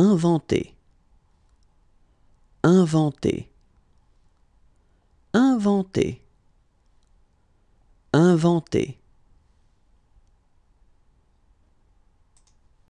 inventer inventer inventer inventer